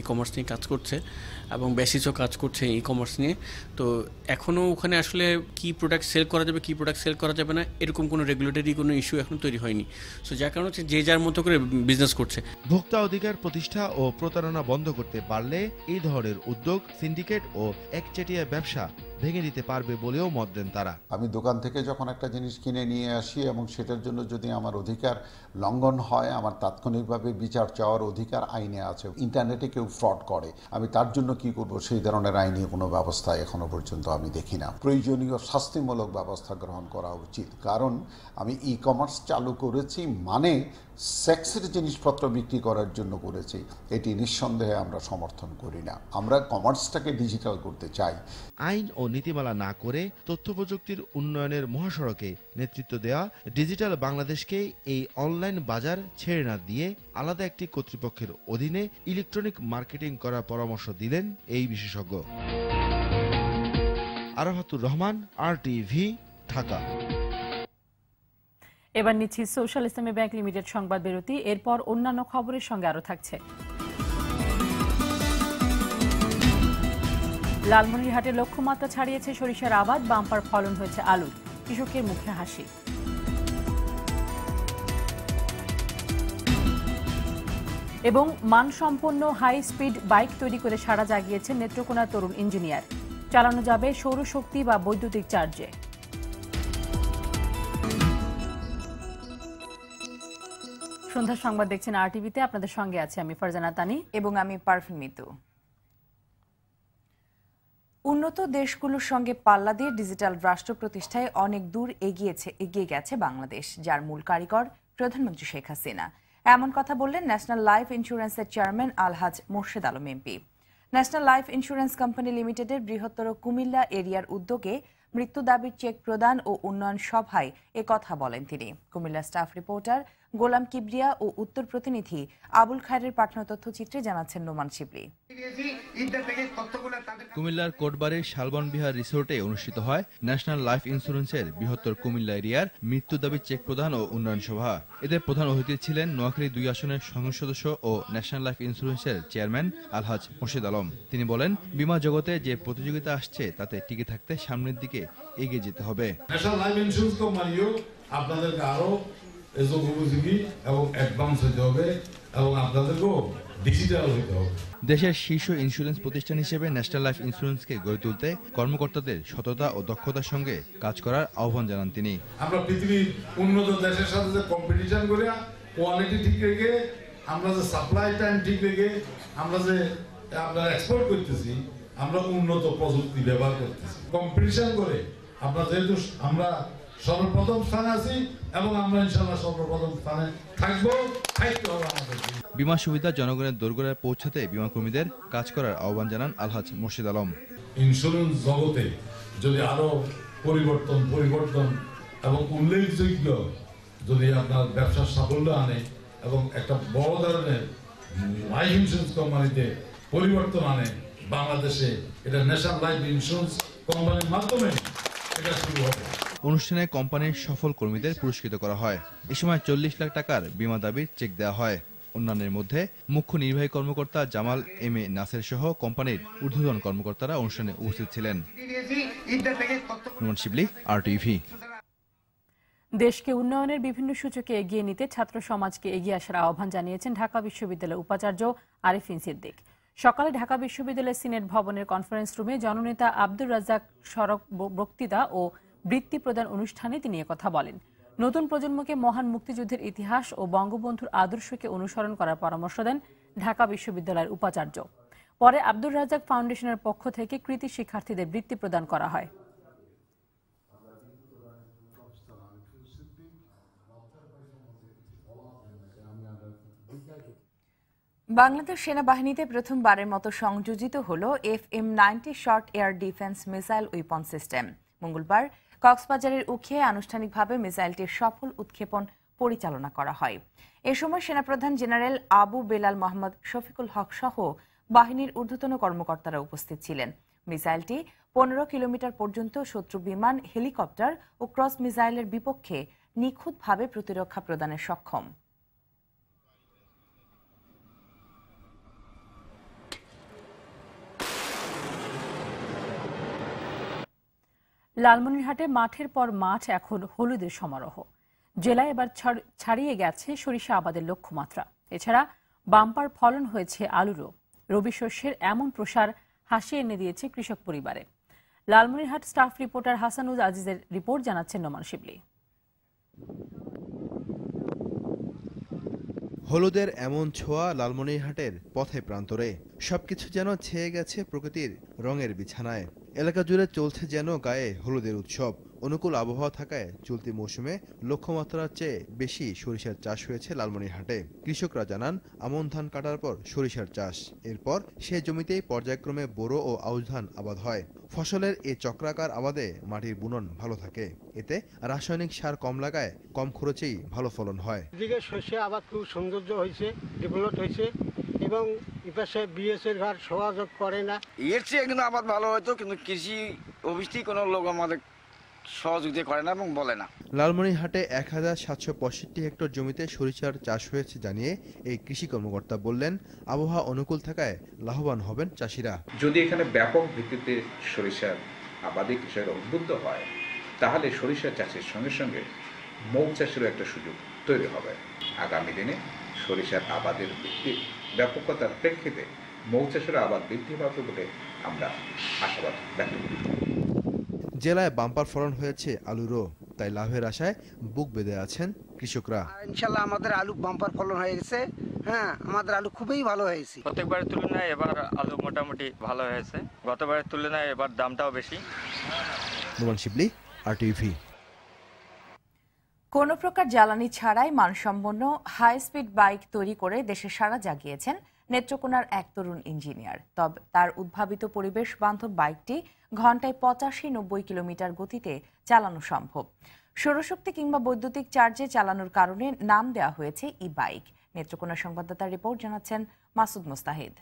ই কমার্স নিয়ে কাজ করছে এবং বেসিসও কাজ করছে ই কমার্স নিয়ে তো এখনও ওখানে আসলে কি প্রোডাক্ট সেল করা যাবে কি প্রোডাক্ট সেল করা যাবে না এরকম কোনো রেগুলেটরি কোনো ইস্যু এখন তৈরি হয়নি সো যার কারণে হচ্ছে যে যার মতো করে বিজনেস করছে ভোক্তা অধিকার প্রতিষ্ঠা ও প্রতারণা বন্ধ করতে পারলে এই ধরনের উদ্যোগ সিন্ডিকেট ও একচেটিয়া ব্যবসা ভেঙে দিতে পারবে বলেও মত দেন তারা আমি দোকান থেকে যখন একটা জিনিস কিনে নিয়ে আসি এবং সেটার জন্য যদি আমার অধিকার লঙ্ঘন হয় আমার তাৎক্ষণিকভাবে বিচার চাওয়ার অধিকার আইনে আছে ইন্টারনেটে কেউ ফ্রড করে আমি তার জন্য কি করব সেই ধরনের আইনি কোনো ব্যবস্থা এখনো পর্যন্ত আমি দেখি না প্রয়োজনীয় শাস্তিমূলক ব্যবস্থা গ্রহণ করা উচিত কারণ আমি ই কমার্স চালু করেছি মানে সেক্সের জিনিসপত্র বিক্রি করার জন্য করেছে এটি নিঃসন্দেহে আমরা সমর্থন করি না আমরা কমার্সটাকে ডিজিটাল করতে চাই আইন ও নীতিমালা না করে তথ্য প্রযুক্তির উন্নয়নের মহাসড়কে নেতৃত্ব দেওয়া ডিজিটাল বাংলাদেশকে এই অনলাইন বাজার ছেড়ে না দিয়ে আলাদা একটি কর্তৃপক্ষের অধীনে ইলেকট্রনিক মার্কেটিং করার পরামর্শ দিলেন এই বিশেষজ্ঞ আরাফাতুর রহমান আর ঢাকা এবার নিচ্ছি সোশ্যাল ইসলামী ব্যাংক লিমিটেড সংবাদ বিরতি এরপর অন্যান্য খবরের সঙ্গে আরও থাকছে লালমনিরহাটে লক্ষ্যমাত্রা ছাড়িয়েছে সরিষার আবাদ বাম্পার ফলন হয়েছে আলু কৃষকের মুখে হাসি এবং মানসম্পন্ন হাই স্পিড বাইক তৈরি করে সাড়া জাগিয়েছে নেত্রকোনা তরুণ ইঞ্জিনিয়ার চালানো যাবে সৌরশক্তি বা বৈদ্যুতিক চার্জে সন্ধ্যা সংবাদ দেখছেন আর টিভিতে আপনাদের সঙ্গে আছি আমি ফারজানা তানি এবং আমি পারফিন মিতু উন্নত দেশগুলোর সঙ্গে পাল্লা দিয়ে ডিজিটাল রাষ্ট্র প্রতিষ্ঠায় অনেক দূর এগিয়েছে এগিয়ে গেছে বাংলাদেশ যার মূল কারিগর প্রধানমন্ত্রী শেখ হাসিনা এমন কথা বললেন ন্যাশনাল লাইফ ইন্স্যুরেন্সের chairman Alhaj Morshed Alam MP national life insurance company লিমিটেডের বৃহত্তর কুমিল্লা এরিয়ার উদ্যোগে মৃত্যু দাবির চেক প্রদান ও উন্নয়ন সভায় কথা বলেন তিনি কুমিল্লা স্টাফ রিপোর্টার গোলাম কিবরিয়া ও উত্তর প্রতিনিধি আবুল খায়ের পাঠানো তথ্যচিত্রে জানাচ্ছেন রোমান শিবলি কুমিল্লার কোটবারে শালবন বিহার রিসোর্টে অনুষ্ঠিত হয় ন্যাশনাল লাইফ ইন্স্যুরেন্সের বৃহত্তর কুমিল্লা এরিয়ার মৃত্যু দাবি চেক প্রদান ও উন্নয়ন সভা এতে প্রধান অতিথি ছিলেন নোয়াখালী দুই আসনের সংসদ সদস্য ও ন্যাশনাল লাইফ ইন্স্যুরেন্সের চেয়ারম্যান আলহাজ মোর্শেদ আলম তিনি বলেন বিমা জগতে যে প্রতিযোগিতা আসছে তাতে টিকে থাকতে সামনের দিকে এগিয়ে যেতে হবে ন্যাশনাল লাইফ ইন্স্যুরেন্স কোম্পানিও আপনাদেরকে আরো উপযোগী এবং অ্যাডভান্স হতে হবে এবং দেশের শীর্ষ ইন্স্যুরেন্স প্রতিষ্ঠান হিসেবে ন্যাশনাল লাইফ ইন্স্যুরেন্সকে গড়ে তুলতে কর্মকর্তাদের সততা ও দক্ষতার সঙ্গে কাজ করার আহ্বান জানান তিনি আমরা পৃথিবীর উন্নত দেশের সাথে যে কম্পিটিশন করে কোয়ালিটি ঠিক রেখে আমরা যে সাপ্লাই টাইম ঠিক রেখে আমরা যে আমরা এক্সপোর্ট করতেছি আমরা উন্নত প্রযুক্তি ব্যবহার করতেছি কম্পিটিশন করে আমরা যেহেতু আমরা সর্বপ্রথম স্থানে আছি এবং আমরা সর্বপ্রথম স্থানে থাকবো আমাদের বিমা সুবিধা জনগণের দোরগোড়ায় পৌঁছাতে বিমা কর্মীদের কাজ করার আহ্বান জানান আলহাজ মুর্শিদ আলম ইন্স্যুরেন্স জগতে যদি আরো পরিবর্তন পরিবর্তন এবং উল্লেখযোগ্য যদি আপনার ব্যবসার সাফল্য আনে এবং একটা বড় ধরনের লাইফ ইন্স্যুরেন্স কোম্পানিতে পরিবর্তন আনে বাংলাদেশে এটা ন্যাশনাল লাইফ ইন্স্যুরেন্স কোম্পানির মাধ্যমে এটা শুরু হবে অনুষ্ঠানে কোম্পানির সফল কর্মীদের পুরস্কৃত করা হয় এ সময় চল্লিশ লাখ টাকার বিমা দাবির চেক দেওয়া হয় অন্যান্যের মধ্যে মুখ্য নির্বাহী কর্মকর্তা জামাল এম এ নাসের সহ কোম্পানির ঊর্ধ্বতন কর্মকর্তারা অনুষ্ঠানে উপস্থিত ছিলেন দেশকে উন্নয়নের বিভিন্ন সূচকে এগিয়ে নিতে ছাত্র সমাজকে এগিয়ে আসার আহ্বান জানিয়েছেন ঢাকা বিশ্ববিদ্যালয়ের উপাচার্য আরিফিন সিদ্দিক সকালে ঢাকা বিশ্ববিদ্যালয়ের সিনেট ভবনের কনফারেন্স রুমে জননেতা আব্দুর রাজাক সড়ক বক্তৃতা ও বৃত্তি প্রদান অনুষ্ঠানে তিনি কথা বলেন নতুন প্রজন্মকে মহান মুক্তিযুদ্ধের ইতিহাস ও বঙ্গবন্ধুর আদর্শকে অনুসরণ করার পরামর্শ দেন ঢাকা বিশ্ববিদ্যালয়ের উপাচার্য পরে আব্দুর রাজাক ফাউন্ডেশনের পক্ষ থেকে কৃতি শিক্ষার্থীদের বৃত্তি প্রদান করা হয় বাংলাদেশ সেনাবাহিনীতে প্রথমবারের মতো সংযোজিত হল F M ninety short air defence missile weapon system মঙ্গলবার কক্সবাজারের উখে আনুষ্ঠানিকভাবে মিসাইলটির সফল উৎক্ষেপণ পরিচালনা করা হয় এ সময় সেনাপ্রধান জেনারেল আবু বেলাল মোহাম্মদ শফিকুল হক সহ বাহিনীর ঊর্ধ্বতন কর্মকর্তারা উপস্থিত ছিলেন মিসাইলটি পনেরো কিলোমিটার পর্যন্ত শত্রু বিমান হেলিকপ্টার ও ক্রস মিসাইলের বিপক্ষে নিখুঁতভাবে প্রতিরক্ষা প্রদানে সক্ষম লালমনিরহাটে মাঠের পর মাঠ এখন হলুদের সমারোহ জেলায় এবার ছাড়িয়ে গেছে সরিষা আবাদের লক্ষ্যমাত্রা এছাড়া বাম্পার ফলন হয়েছে আলুরও রবি শস্যের এমন প্রসার হাসি এনে দিয়েছে কৃষক পরিবারে লালমনিরহাট স্টাফ রিপোর্টার হাসানুজ আজিজের রিপোর্ট জানাচ্ছেন নোমান শিবলী হলুদের এমন ছোঁয়া লালমনিরহাটের পথে প্রান্তরে সবকিছু যেন ছেয়ে গেছে প্রকৃতির রঙের বিছানায় এলাকা জুড়ে চলছে যেন গায়ে হলুদের উৎসব অনুকূল আবহাওয়া থাকায় চলতি মৌসুমে লক্ষ্যমাত্রার চেয়ে বেশি সরিষার চাষ হয়েছে লালমনিরহাটে কৃষকরা জানান আমন ধান কাটার পর সরিষার চাষ এরপর সে জমিতেই পর্যায়ক্রমে বোরো ও আউশ ধান আবাদ হয় ফসলের এ চক্রাকার আবাদে মাটির বুনন ভালো থাকে এতে রাসায়নিক সার কম লাগায় কম খরচেই ভালো ফলন হয় এদিকে শস্য আবাদ খুব সৌন্দর্য হয়েছে ডেভেলপ হয়েছে এবং এপাশে বিএসের ঘর সহযোগ করে না এর চেয়ে কিন্তু আবাদ ভালো হতো কিন্তু কৃষি অফিস কোনো লোক আমাদের সহযোগিতা করে না এবং বলে না লালমনিরহাটে এক হাজার সাতশো পঁয়ষট্টি হেক্টর জমিতে সরিষার চাষ হয়েছে জানিয়ে এই কৃষি কর্মকর্তা বললেন আবহাওয়া অনুকূল থাকায় লাভবান হবেন চাষিরা যদি এখানে ব্যাপক ভিত্তিতে সরিষার আবাদী কৃষকরা উদ্বুদ্ধ হয় তাহলে সরিষা চাষের সঙ্গে সঙ্গে মৌ চাষেরও একটা সুযোগ তৈরি হবে আগামী দিনে সরিষার আবাদের ভিত্তি ব্যাপকতার প্রেক্ষিতে মৌ চাষের আবাদ বৃদ্ধি পাবে বলে আমরা আশাবাদ ব্যক্ত করি জেলায় বাম্পার ফলন হয়েছে আলুরও তাই লাভের আশায় বুক বেঁধে আছেন কৃষকরা ইনশাল্লাহ আমাদের আলু বাম্পার ফলন হয়ে গেছে হ্যাঁ আমাদের আলু খুবই ভালো হয়েছে প্রত্যেকবারের তুলনায় এবার আলু মোটামুটি ভালো হয়েছে গতবারের তুলনায় এবার দামটাও বেশি নোমান শিবলি আর টিভি কোনো প্রকার জ্বালানি ছাড়াই মানসম্পন্ন হাই স্পিড বাইক তৈরি করে দেশে সারা জাগিয়েছেন নেত্রকোনার এক তরুণ ইঞ্জিনিয়ার তবে তার উদ্ভাবিত পরিবেশ বান্ধব বাইকটি ঘন্টায় পঁচাশি নব্বই কিলোমিটার গতিতে চালানো সম্ভব সৌরশক্তি কিংবা বৈদ্যুতিক চার্জে চালানোর কারণে নাম দেওয়া হয়েছে ই বাইক নেত্রকোনা সংবাদদাতার রিপোর্ট জানাচ্ছেন মাসুদ মোস্তাহিদ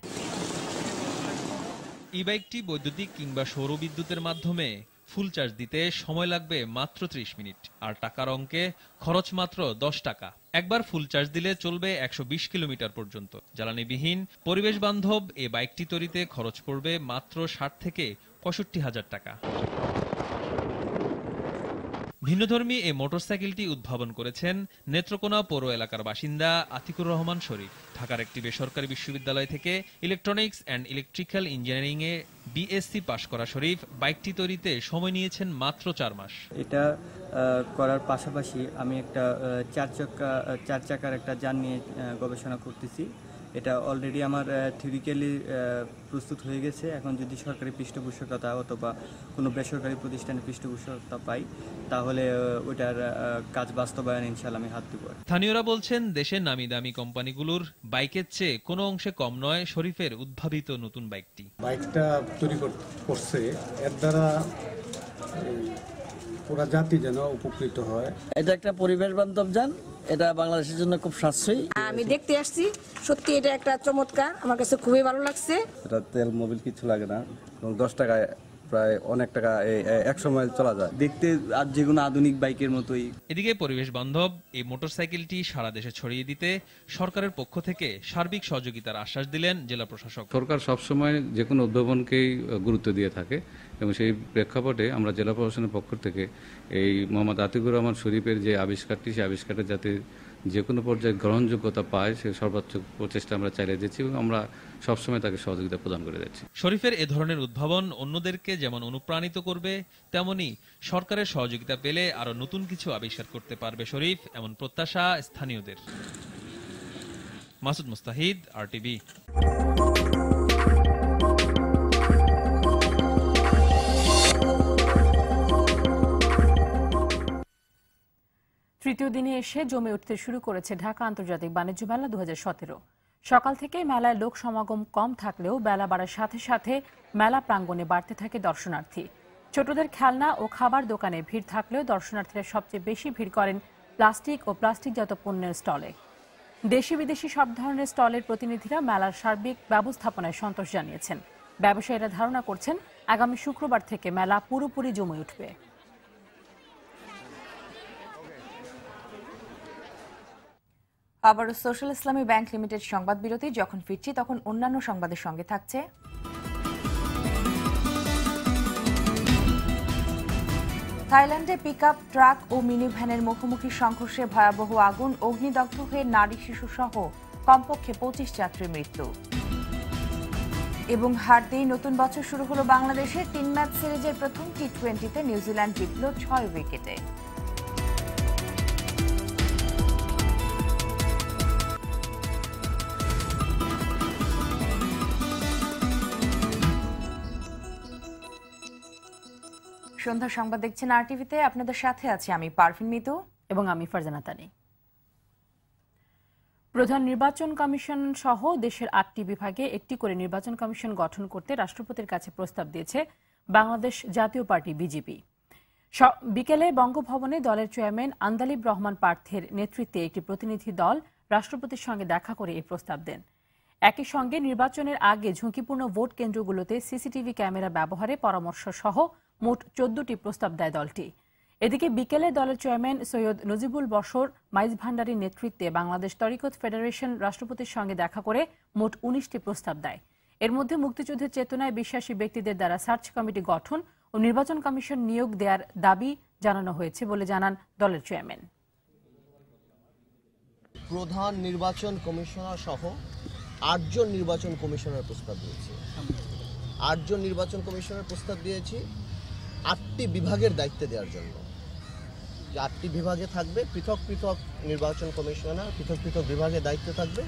ই বাইকটি বৈদ্যুতিক কিংবা সৌর বিদ্যুতের মাধ্যমে ফুল চার্জ দিতে সময় লাগবে মাত্র ত্রিশ মিনিট আর টাকার অঙ্কে খরচ মাত্র দশ টাকা একবার ফুল চার্জ দিলে চলবে একশো বিশ কিলোমিটার পর্যন্ত জ্বালানিবিহীন পরিবেশ বান্ধব এ বাইকটি তৈরিতে খরচ পড়বে মাত্র ষাট থেকে পঁয়ষট্টি হাজার টাকা ভিন্নধর্মী এই মোটরসাইকেলটি উদ্ভাবন করেছেন নেত্রকোনা পৌর এলাকার বাসিন্দা আতিকুর রহমান শরীফ ঢাকার একটি বেসরকারি বিশ্ববিদ্যালয় থেকে ইলেকট্রনিক্স অ্যান্ড ইলেকট্রিক্যাল ইঞ্জিনিয়ারিংয়ে বিএসসি পাশ করা শরীফ বাইকটি তৈরিতে সময় নিয়েছেন মাত্র চার মাস এটা করার পাশাপাশি আমি একটা চার চাকা চার চাকার একটা যান নিয়ে গবেষণা করতেছি এটা অলরেডি আমার থিওরিক্যালি প্রস্তুত হয়ে গেছে এখন যদি সরকারি পৃষ্ঠপোষকতা অথবা কোনো বেসরকারি প্রতিষ্ঠানের পৃষ্ঠপোষকতা পাই তাহলে ওইটার কাজ বাস্তবায়ন ইনশাল্লাহ আমি হাত দিব স্থানীয়রা বলছেন দেশের নামি দামি কোম্পানিগুলোর বাইকের চেয়ে কোনো অংশে কম নয় শরীফের উদ্ভাবিত নতুন বাইকটি বাইকটা তৈরি করছে এর দ্বারা পুরা জাতি যেন উপকৃত হয় এটা একটা পরিবেশ বান্ধব যান এটা বাংলাদেশের জন্য খুব সাশ্রয়ী আমি দেখতে আসছি সত্যি এটা একটা চমৎকার আমার কাছে খুবই ভালো লাগছে এটা তেল মোবিল কিছু লাগে না এবং দশ টাকায় প্রায় অনেক টাকা একশো মাইল চলা যায় দেখতে আর যে কোনো আধুনিক বাইকের মতোই এদিকে পরিবেশ বান্ধব এই মোটরসাইকেলটি সারা দেশে ছড়িয়ে দিতে সরকারের পক্ষ থেকে সার্বিক সহযোগিতার আশ্বাস দিলেন জেলা প্রশাসক সরকার সবসময় যে কোনো উদ্ভাবনকেই গুরুত্ব দিয়ে থাকে এবং সেই প্রেক্ষাপটে আমরা জেলা প্রশাসনের পক্ষ থেকে এই মোহাম্মদ আতিকুর রহমান শরীফের যে আবিষ্কারটি সেই আবিষ্কারটা যাতে যে কোনো পর্যায়ে গ্রহণযোগ্যতা পায় সে সর্বোচ্চ প্রচেষ্টা আমরা চালিয়ে দিচ্ছি এবং আমরা সবসময় তাকে সহযোগিতা প্রদান করে যাচ্ছি শরীফের এ ধরনের উদ্ভাবন অন্যদেরকে যেমন অনুপ্রাণিত করবে তেমনি সরকারের সহযোগিতা পেলে আরো নতুন কিছু আবিষ্কার করতে পারবে শরীফ এমন প্রত্যাশা স্থানীয়দের মাসুদ মুস্তাহিদ আরটিভি তৃতীয় দিনে এসে জমে উঠতে শুরু করেছে ঢাকা আন্তর্জাতিক বাণিজ্য মেলা দু সকাল থেকেই মেলায় লোক সমাগম কম থাকলেও বেলা বাড়ার সাথে সাথে মেলা প্রাঙ্গণে বাড়তে থাকে দর্শনার্থী ছোটদের খেলনা ও খাবার দোকানে ভিড় থাকলেও দর্শনার্থীরা সবচেয়ে বেশি ভিড় করেন প্লাস্টিক ও প্লাস্টিকজাত পণ্যের স্টলে দেশি বিদেশি সব ধরনের স্টলের প্রতিনিধিরা মেলার সার্বিক ব্যবস্থাপনায় সন্তোষ জানিয়েছেন ব্যবসায়ীরা ধারণা করছেন আগামী শুক্রবার থেকে মেলা পুরোপুরি জমে উঠবে আবারও সোশ্যাল ইসলামী ব্যাংক লিমিটেড সংবাদ বিরতি যখন ফিরছি তখন অন্যান্য সংবাদের সঙ্গে থাকছে থাইল্যান্ডে পিক ট্রাক ও মিনি ভ্যানের মুখোমুখি সংঘর্ষে ভয়াবহ আগুন অগ্নিদগ্ধ হয়ে নারী শিশু সহ কমপক্ষে পঁচিশ যাত্রীর মৃত্যু এবং হারতেই নতুন বছর শুরু হলো বাংলাদেশে তিন ম্যাচ সিরিজের প্রথম টি টোয়েন্টিতে নিউজিল্যান্ড জিতল ছয় উইকেটে সন্ধ্যা সংবাদ দেখছেন আর টিভিতে আপনাদের সাথে আছি আমি পারফিন মিতু এবং আমি ফারজানা তানি প্রধান নির্বাচন কমিশন সহ দেশের আটটি বিভাগে একটি করে নির্বাচন কমিশন গঠন করতে রাষ্ট্রপতির কাছে প্রস্তাব দিয়েছে বাংলাদেশ জাতীয় পার্টি বিজেপি বিকেলে বঙ্গভবনে দলের চেয়ারম্যান আন্দালিব রহমান পার্থের নেতৃত্বে একটি প্রতিনিধি দল রাষ্ট্রপতির সঙ্গে দেখা করে এই প্রস্তাব দেন একই সঙ্গে নির্বাচনের আগে ঝুঁকিপূর্ণ ভোট কেন্দ্রগুলোতে সিসিটিভি ক্যামেরা ব্যবহারে পরামর্শ সহ মোট চোদ্দটি প্রস্তাব দেয় দলটি এদিকে বিকেলে দলের চেয়ারম্যান সৈয়দ নজিবুল বসর মাইজ ভান্ডারীর নেতৃত্বে বাংলাদেশ তরিকত ফেডারেশন রাষ্ট্রপতির সঙ্গে দেখা করে মোট উনিশটি প্রস্তাব দেয় এর মধ্যে মুক্তিযুদ্ধের চেতনায় বিশ্বাসী ব্যক্তিদের দ্বারা সার্চ কমিটি গঠন ও নির্বাচন কমিশন নিয়োগ দেওয়ার দাবি জানানো হয়েছে বলে জানান দলের চেয়ারম্যান প্রধান নির্বাচন কমিশনার সহ আটজন নির্বাচন কমিশনার প্রস্তাব দিয়েছে আটজন নির্বাচন কমিশনার প্রস্তাব দিয়েছি আটটি বিভাগের দায়িত্বে দেওয়ার জন্য যে আটটি বিভাগে থাকবে পৃথক পৃথক নির্বাচন কমিশনার পৃথক পৃথক বিভাগে দায়িত্ব থাকবে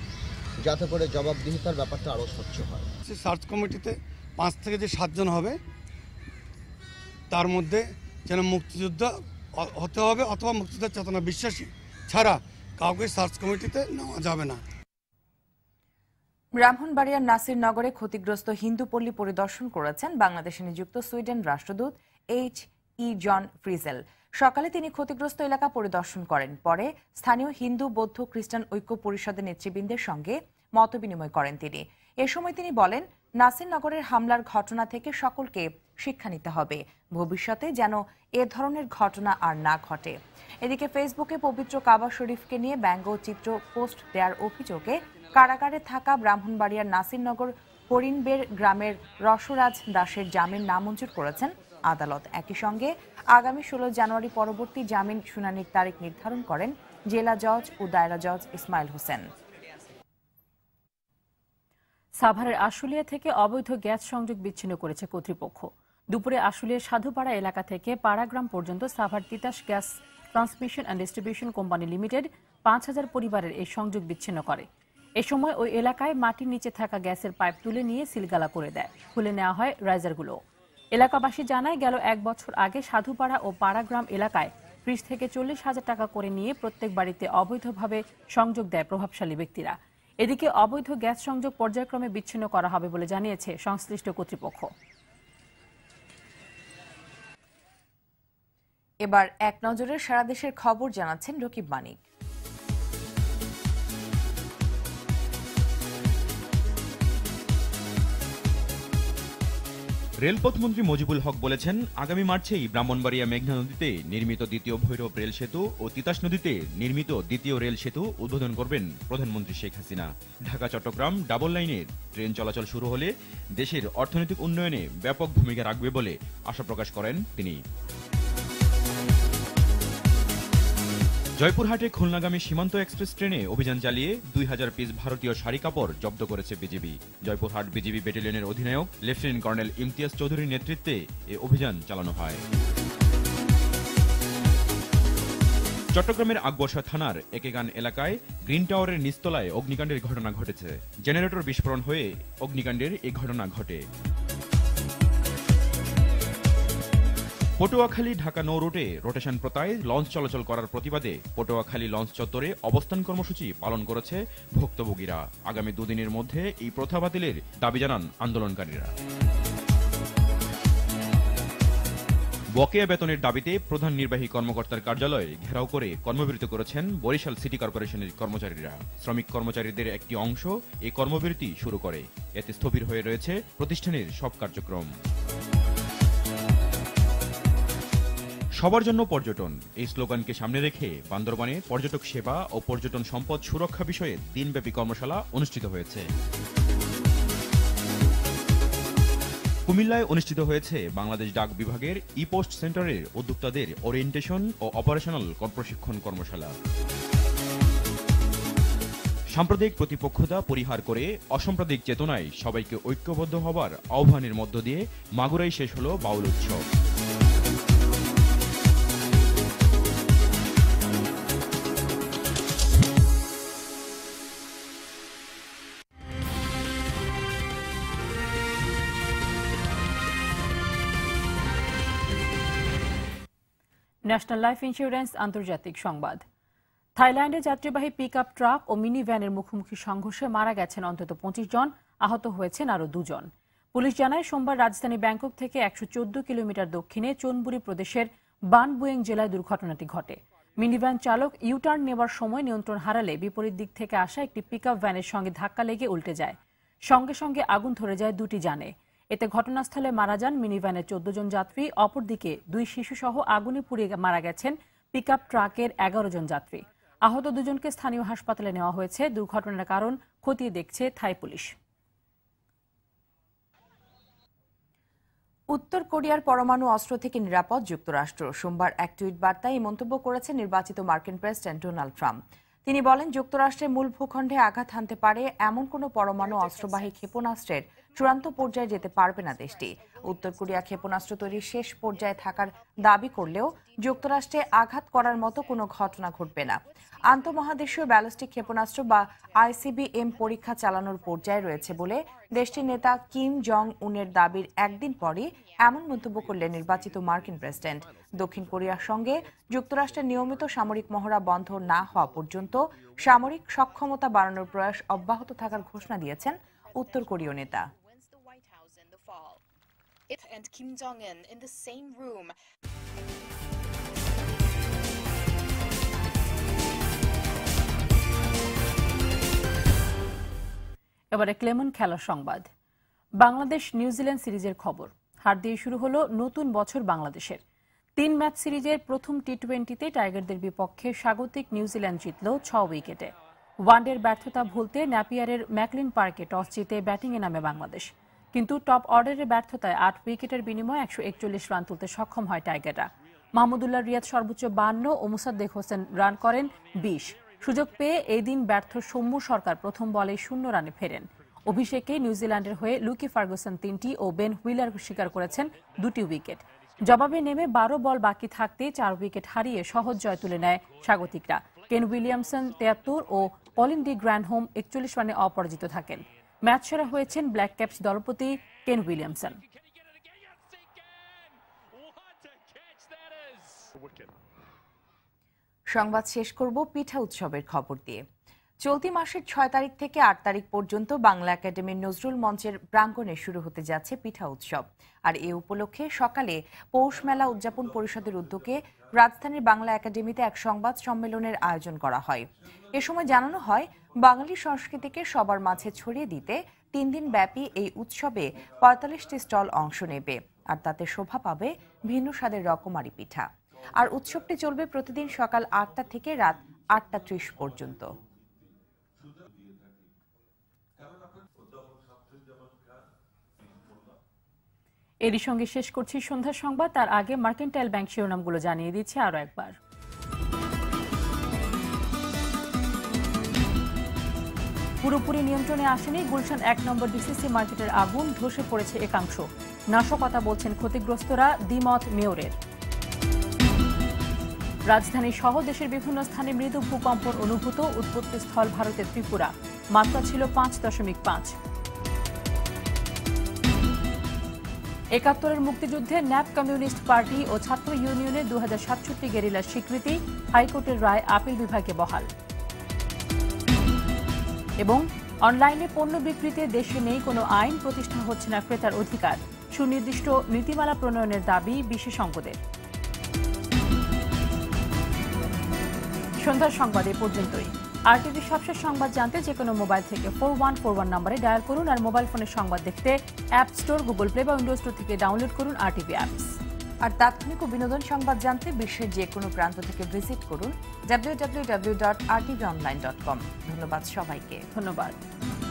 যাতে করে জবাবদিহিতার ব্যাপারটা আরও স্বচ্ছ হয় সার্চ কমিটিতে পাঁচ থেকে যে সাতজন হবে তার মধ্যে যেন মুক্তিযোদ্ধা হতে হবে অথবা মুক্তিযোদ্ধার চেতনা বিশ্বাসী ছাড়া কাউকে সার্চ কমিটিতে নেওয়া যাবে না ব্রাহ্মণবাড়িয়ার নাসিরনগরে ক্ষতিগ্রস্ত হিন্দু পল্লী পরিদর্শন করেছেন বাংলাদেশে নিযুক্ত সুইডেন রাষ্ট্রদূত এইচ ই জন ফ্রিজেল সকালে তিনি ক্ষতিগ্রস্ত এলাকা পরিদর্শন করেন পরে স্থানীয় হিন্দু বৌদ্ধ খ্রিস্টান ঐক্য পরিষদের নেতৃবৃন্দের সঙ্গে মতবিনিময় করেন তিনি এ সময় তিনি বলেন নাসিরনগরের হামলার ঘটনা থেকে সকলকে শিক্ষা নিতে হবে ভবিষ্যতে যেন এ ধরনের ঘটনা আর না ঘটে এদিকে ফেসবুকে পবিত্র কাবা শরীফকে নিয়ে ব্যঙ্গ চিত্র পোস্ট দেওয়ার অভিযোগে কারাগারে থাকা ব্রাহ্মণবাড়িয়ার নাসিরনগর হরিণবের গ্রামের রসরাজ দাসের জামিন নামঞ্জুর করেছেন আদালত একই সঙ্গে আগামী ষোলো জানুয়ারি পরবর্তী জামিন শুনানির তারিখ নির্ধারণ করেন জেলা জজ ও দায়রা জজ ইসমাইল হোসেন সাভারের আশুলিয়া থেকে অবৈধ গ্যাস সংযোগ বিচ্ছিন্ন করেছে কর্তৃপক্ষ দুপুরে আশুলিয়ার সাধুপাড়া এলাকা থেকে পাড়াগ্রাম পর্যন্ত Savar Titas gas transmission and distribution company limited পাঁচ হাজার পরিবারের এই সংযোগ বিচ্ছিন্ন করে এ সময় ওই এলাকায় মাটির নিচে থাকা গ্যাসের পাইপ তুলে নিয়ে সিলগালা করে দেয় খুলে নেওয়া হয় রাইজারগুলো এলাকাবাসী জানায় গেল এক বছর আগে সাধুপাড়া ও পাড়াগ্রাম এলাকায় ত্রিশ থেকে চল্লিশ হাজার টাকা করে নিয়ে প্রত্যেক বাড়িতে অবৈধভাবে সংযোগ দেয় প্রভাবশালী ব্যক্তিরা এদিকে অবৈধ গ্যাস সংযোগ পর্যায়ক্রমে বিচ্ছিন্ন করা হবে বলে জানিয়েছে সংশ্লিষ্ট কর্তৃপক্ষ এবার এক নজরে সারা দেশের খবর জানাচ্ছেন রকিব মানিক রেলপথমন্ত্রী মজিবুল হক বলেছেন আগামী মার্চেই ব্রাহ্মণবাড়িয়া মেঘনা নদীতে নির্মিত দ্বিতীয় ভৈরব রেল সেতু ও তিতাস নদীতে নির্মিত দ্বিতীয় রেল সেতু উদ্বোধন করবেন প্রধানমন্ত্রী শেখ হাসিনা ঢাকা চট্টগ্রাম ডাবল লাইনের ট্রেন চলাচল শুরু হলে দেশের অর্থনৈতিক উন্নয়নে ব্যাপক ভূমিকা রাখবে বলে আশা প্রকাশ করেন তিনি জয়পুরহাটে খুলনাগামী সীমান্ত এক্সপ্রেস ট্রেনে অভিযান চালিয়ে দুই হাজার পিস ভারতীয় শাড়ি কাপড় জব্দ করেছে বিজিবি জয়পুরহাট বিজিবি ব্যাটালিয়নের অধিনায়ক লেফটেন্যান্ট কর্নেল ইমতিয়াজ চৌধুরীর নেতৃত্বে এ অভিযান চালানো হয় চট্টগ্রামের আকবর্ষা থানার একেগান এলাকায় গ্রিন টাওয়ারের নিস্তলায় অগ্নিকাণ্ডের ঘটনা ঘটেছে জেনারেটর বিস্ফোরণ হয়ে অগ্নিকাণ্ডের এই ঘটনা ঘটে পটুয়াখালী ঢাকা নৌ রুটে রোটেশন প্রতায় লঞ্চ চলাচল করার প্রতিবাদে পটুয়াখালী লঞ্চ চত্বরে অবস্থান কর্মসূচি পালন করেছে ভুক্তভোগীরা আগামী দুদিনের মধ্যে এই প্রথা বাতিলের দাবি জানান আন্দোলনকারীরা বকেয়া বেতনের দাবিতে প্রধান নির্বাহী কর্মকর্তার কার্যালয়ে ঘেরাও করে কর্মবিরতি করেছেন বরিশাল সিটি কর্পোরেশনের কর্মচারীরা শ্রমিক কর্মচারীদের একটি অংশ এই কর্মবিরতি শুরু করে এতে স্থবির হয়ে রয়েছে প্রতিষ্ঠানের সব কার্যক্রম সবার জন্য পর্যটন এই স্লোগানকে সামনে রেখে বান্দরবানে পর্যটক সেবা ও পর্যটন সম্পদ সুরক্ষা বিষয়ে দিনব্যাপী কর্মশালা অনুষ্ঠিত হয়েছে কুমিল্লায় অনুষ্ঠিত হয়েছে বাংলাদেশ ডাক বিভাগের ই পোস্ট সেন্টারের উদ্যোক্তাদের ওরিয়েন্টেশন ও অপারেশনাল প্রশিক্ষণ কর্মশালা সাম্প্রদায়িক প্রতিপক্ষতা পরিহার করে অসাম্প্রদায়িক চেতনায় সবাইকে ঐক্যবদ্ধ হবার আহ্বানের মধ্য দিয়ে মাগুরাই শেষ হল বাউল উৎসব ন্যাশনাল লাইফ ইন্স্যুরেন্স আন্তর্জাতিক সংবাদ থাইল্যান্ডে যাত্রীবাহী পিক আপ ট্রাক ও মিনি ভ্যানের মুখোমুখি সংঘর্ষে মারা গেছেন অন্তত পঁচিশ জন আহত হয়েছেন আরও দুজন পুলিশ জানায় সোমবার রাজধানী ব্যাংকক থেকে একশো কিলোমিটার দক্ষিণে চোনবুরি প্রদেশের বানবুয়েং জেলায় দুর্ঘটনাটি ঘটে মিনিভ্যান চালক ইউটার্ন নেওয়ার সময় নিয়ন্ত্রণ হারালে বিপরীত দিক থেকে আসা একটি পিকআপ ভ্যানের সঙ্গে ধাক্কা লেগে উল্টে যায় সঙ্গে সঙ্গে আগুন ধরে যায় দুটি যানে এতে ঘটনাস্থলে মারা যান মিনিভ্যানের চোদ্দ জন যাত্রী অপরদিকে দুই শিশুসহ আগুনে পুড়িয়ে মারা গেছেন পিকআপ ট্রাকের এগারো জন যাত্রী আহত দুজনকে স্থানীয় হাসপাতালে নেওয়া হয়েছে দুর্ঘটনার কারণ খতিয়ে দেখছে থাই পুলিশ উত্তর কোরিয়ার পরমাণু অস্ত্র থেকে নিরাপদ যুক্তরাষ্ট্র সোমবার এক টুইট বার্তায় এই মন্তব্য করেছে নির্বাচিত মার্কিন প্রেসিডেন্ট ডোনাল্ড ট্রাম্প তিনি বলেন যুক্তরাষ্ট্রের মূল ভূখণ্ডে আঘাত হানতে পারে এমন কোনো পরমাণু অস্ত্রবাহী ক্ষেপণাস্ত্রের চূড়ান্ত পর্যায়ে যেতে পারবে না দেশটি উত্তর কোরিয়া ক্ষেপণাস্ত্র তৈরির শেষ পর্যায়ে থাকার দাবি করলেও যুক্তরাষ্ট্রে আঘাত করার মতো কোনো ঘটনা ঘটবে না আন্তঃমহাদেশীয় ব্যালিস্টিক ক্ষেপণাস্ত্র বা আইসিবিএম পরীক্ষা চালানোর পর্যায়ে রয়েছে বলে দেশটির নেতা কিম জং উনের দাবির একদিন পরই এমন মন্তব্য করলেন নির্বাচিত মার্কিন প্রেসিডেন্ট দক্ষিণ কোরিয়ার সঙ্গে যুক্তরাষ্ট্রের নিয়মিত সামরিক মহড়া বন্ধ না হওয়া পর্যন্ত সামরিক সক্ষমতা বাড়ানোর প্রয়াস অব্যাহত থাকার ঘোষণা দিয়েছেন উত্তর কোরীয় নেতা Ip and Kim Jong un in the same room. এবারে ক্লেমন খেলার সংবাদ বাংলাদেশ নিউজিল্যান্ড সিরিজের খবর হার দিয়ে শুরু হলো নতুন বছর বাংলাদেশের তিন ম্যাচ সিরিজের প্রথম টি টোয়েন্টিতে টাইগারদের বিপক্ষে স্বাগতিক নিউজিল্যান্ড জিতল ছ উইকেটে ওয়ানডের ব্যর্থতা ভুলতে ন্যাপিয়ারের ম্যাকলিন পার্কে টস জিতে ব্যাটিংয়ে নামে বাংলাদেশ কিন্তু টপ অর্ডারের ব্যর্থতায় আট উইকেটের বিনিময়ে একশো একচল্লিশ রান তুলতে সক্ষম হয় টাইগাররা মাহমুদুল্লাহ রিয়াদ সর্বোচ্চ বান্ন ও মুসাদ্দেক হোসেন রান করেন বিশ সুযোগ পেয়ে এই দিন ব্যর্থ সৌম্য সরকার প্রথম বলে শূন্য রানে ফেরেন অভিষেকে নিউজিল্যান্ডের হয়ে লুকি ফার্গুসন তিনটি ও বেন হুইলার স্বীকার করেছেন দুটি উইকেট জবাবে নেমে বারো বল বাকি থাকতেই চার উইকেট হারিয়ে সহজ জয় তুলে নেয় স্বাগতিকরা কেন উইলিয়ামসন তেয়াত্তর ও কলিন ডি গ্র্যান্ডহোম একচল্লিশ রানে অপরাজিত থাকেন ম্যাচ সেরা হয়েছেন ব্ল্যাক ক্যাপস দলপতি কেন উইলিয়ামসন সংবাদ শেষ করব পিঠা উৎসবের খবর দিয়ে চলতি মাসের ছয় তারিখ থেকে আট তারিখ পর্যন্ত বাংলা একাডেমির নজরুল মঞ্চের প্রাঙ্গণে শুরু হতে যাচ্ছে পিঠা উৎসব আর এ উপলক্ষে সকালে পৌষ মেলা উদযাপন পরিষদের উদ্যোগে রাজধানীর বাংলা একাডেমিতে এক সংবাদ সম্মেলনের আয়োজন করা হয় এ সময় জানানো হয় বাঙালি সংস্কৃতিকে সবার মাঝে ছড়িয়ে দিতে তিন দিন ব্যাপী এই উৎসবে পঁয়তাল্লিশটি স্টল অংশ নেবে আর তাতে শোভা পাবে ভিন্ন স্বাদের রকমারি পিঠা আর উৎসবটি চলবে প্রতিদিন সকাল আটটা থেকে রাত আটটা ত্রিশ পর্যন্ত এরই সঙ্গে শেষ করছি সন্ধ্যা সংবাদ তার আগে মার্কেন্টাইল ব্যাংক শিরোনামগুলো জানিয়ে দিচ্ছে আরও একবার পুরোপুরি নিয়ন্ত্রণে আসেনি গুলশান এক নম্বর ডিসিসি মার্কেটের আগুন ধসে পড়েছে একাংশ নাশকতা বলছেন ক্ষতিগ্রস্তরা দ্বিমত মেয়রের রাজধানী সহ দেশের বিভিন্ন স্থানে মৃদু ভূকম্পন অনুভূত উৎপত্তিস্থল ভারতের ত্রিপুরা মাত্রা ছিল পাঁচ দশমিক পাঁচ একাত্তরের মুক্তিযুদ্ধে ন্যাপ কমিউনিস্ট পার্টি ও ছাত্র ইউনিয়নের দু হাজার সাতষট্টি গেরিলার স্বীকৃতি হাইকোর্টের রায় আপিল বিভাগে বহাল এবং অনলাইনে পণ্য বিক্রিতে দেশে নেই কোনো আইন প্রতিষ্ঠা হচ্ছে না ক্রেতার অধিকার সুনির্দিষ্ট নীতিমালা প্রণয়নের দাবি বিশেষজ্ঞদের সন্ধ্যার সংবাদ এ পর্যন্তই আরটিভি সবশেষ সংবাদ জানতে যে কোনো মোবাইল থেকে ফোর ওয়ান ফোর ওয়ান নম্বরে ডায়াল করুন আর মোবাইল ফোনের সংবাদ দেখতে অ্যাপ স্টোর গুগল প্লে বা উইন্ডোজ স্টোর থেকে ডাউনলোড করুন আরটিভি অ্যাপস আর তাৎক্ষণিক ও বিনোদন সংবাদ জানতে বিশ্বের যে কোনো প্রান্ত থেকে ভিজিট করুন W W W dot R online dot com ধন্যবাদ সবাইকে ধন্যবাদ